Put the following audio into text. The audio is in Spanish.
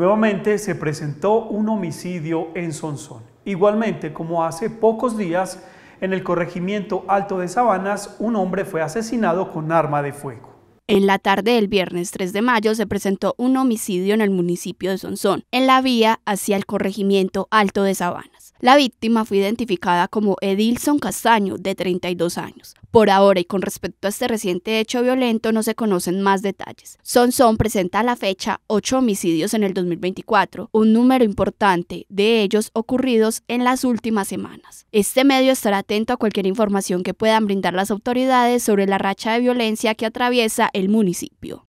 Nuevamente se presentó un homicidio en Sonsón. Igualmente, como hace pocos días, en el corregimiento Alto de Sabanas, un hombre fue asesinado con arma de fuego. En la tarde del viernes 3 de mayo se presentó un homicidio en el municipio de Sonsón, en la vía hacia el corregimiento Alto de Sabanas. La víctima fue identificada como Edilson Castaño, de 32 años. Por ahora y con respecto a este reciente hecho violento no se conocen más detalles. Sonson presenta a la fecha ocho homicidios en el 2024, un número importante de ellos ocurridos en las últimas semanas. Este medio estará atento a cualquier información que puedan brindar las autoridades sobre la racha de violencia que atraviesa el municipio.